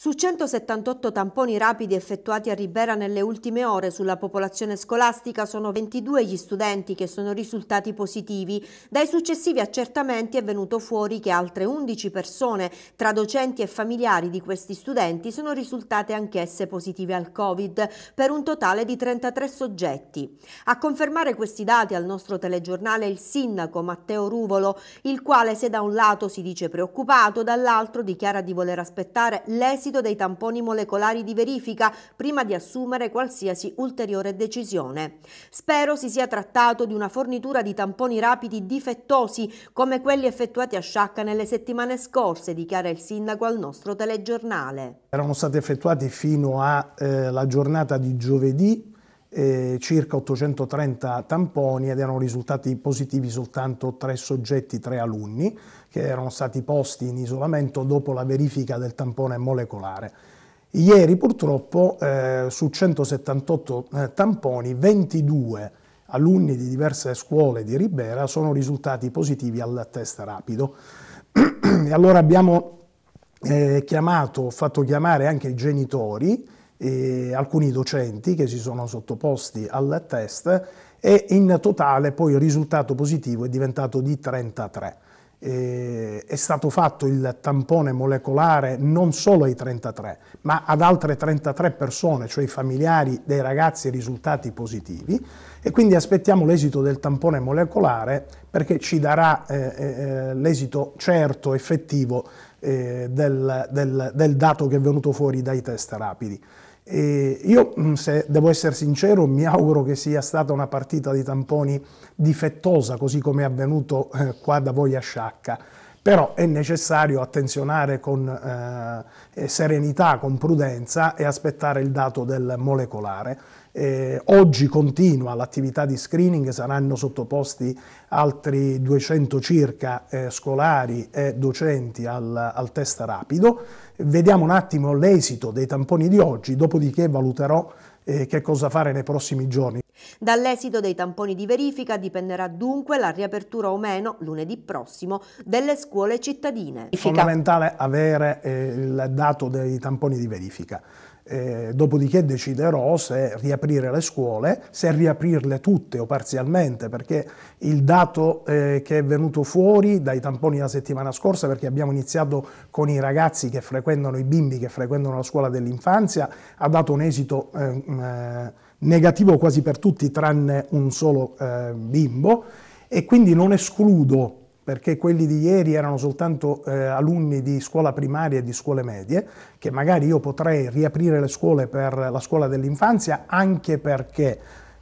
Su 178 tamponi rapidi effettuati a Ribera nelle ultime ore sulla popolazione scolastica sono 22 gli studenti che sono risultati positivi. Dai successivi accertamenti è venuto fuori che altre 11 persone, tra docenti e familiari di questi studenti, sono risultate anch'esse positive al Covid, per un totale di 33 soggetti. A confermare questi dati al nostro telegiornale il sindaco Matteo Ruvolo, il quale se da un lato si dice preoccupato, dall'altro dichiara di voler aspettare l'esito prestito dei tamponi molecolari di verifica prima di assumere qualsiasi ulteriore decisione. Spero si sia trattato di una fornitura di tamponi rapidi difettosi come quelli effettuati a Sciacca nelle settimane scorse, dichiara il sindaco al nostro telegiornale. Erano stati effettuati fino alla eh, giornata di giovedì eh, circa 830 tamponi ed erano risultati positivi soltanto tre soggetti, tre alunni, che erano stati posti in isolamento dopo la verifica del tampone molecolare. Ieri purtroppo eh, su 178 eh, tamponi 22 alunni di diverse scuole di Ribera sono risultati positivi al test rapido. e allora abbiamo eh, chiamato, fatto chiamare anche i genitori eh, alcuni docenti che si sono sottoposti al test e in totale poi il risultato positivo è diventato di 33. Eh, è stato fatto il tampone molecolare non solo ai 33, ma ad altre 33 persone, cioè i familiari dei ragazzi risultati positivi e quindi aspettiamo l'esito del tampone molecolare perché ci darà eh, eh, eh l'esito certo, effettivo eh, del, del, del dato che è venuto fuori dai test rapidi. E io, mm, se devo essere sincero, mi auguro che sia stata una partita di tamponi difettosa, così come è avvenuto eh, qua da voi a Sciacca però è necessario attenzionare con eh, eh, serenità, con prudenza e aspettare il dato del molecolare. Eh, oggi continua l'attività di screening, saranno sottoposti altri 200 circa eh, scolari e docenti al, al test rapido. Vediamo un attimo l'esito dei tamponi di oggi, dopodiché valuterò eh, che cosa fare nei prossimi giorni. Dall'esito dei tamponi di verifica dipenderà dunque la riapertura o meno, lunedì prossimo, delle scuole cittadine. È fondamentale avere eh, il dato dei tamponi di verifica. Eh, dopodiché deciderò se riaprire le scuole, se riaprirle tutte o parzialmente, perché il dato eh, che è venuto fuori dai tamponi la settimana scorsa, perché abbiamo iniziato con i ragazzi che frequentano, i bimbi che frequentano la scuola dell'infanzia, ha dato un esito eh, mm, eh negativo quasi per tutti, tranne un solo eh, bimbo, e quindi non escludo perché quelli di ieri erano soltanto eh, alunni di scuola primaria e di scuole medie, che magari io potrei riaprire le scuole per la scuola dell'infanzia anche perché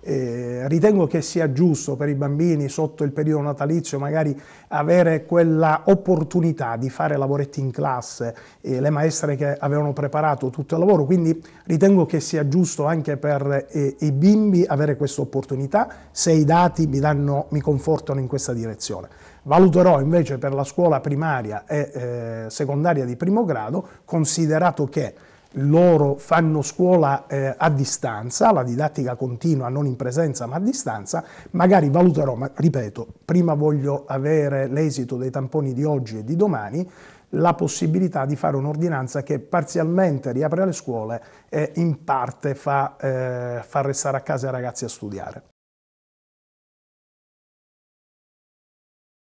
eh, ritengo che sia giusto per i bambini sotto il periodo natalizio magari avere quella opportunità di fare lavoretti in classe, eh, le maestre che avevano preparato tutto il lavoro, quindi ritengo che sia giusto anche per eh, i bimbi avere questa opportunità se i dati mi, danno, mi confortano in questa direzione. Valuterò invece per la scuola primaria e eh, secondaria di primo grado, considerato che loro fanno scuola eh, a distanza, la didattica continua non in presenza ma a distanza, magari valuterò, ma ripeto, prima voglio avere l'esito dei tamponi di oggi e di domani, la possibilità di fare un'ordinanza che parzialmente riapre le scuole e in parte fa, eh, fa restare a casa i ragazzi a studiare.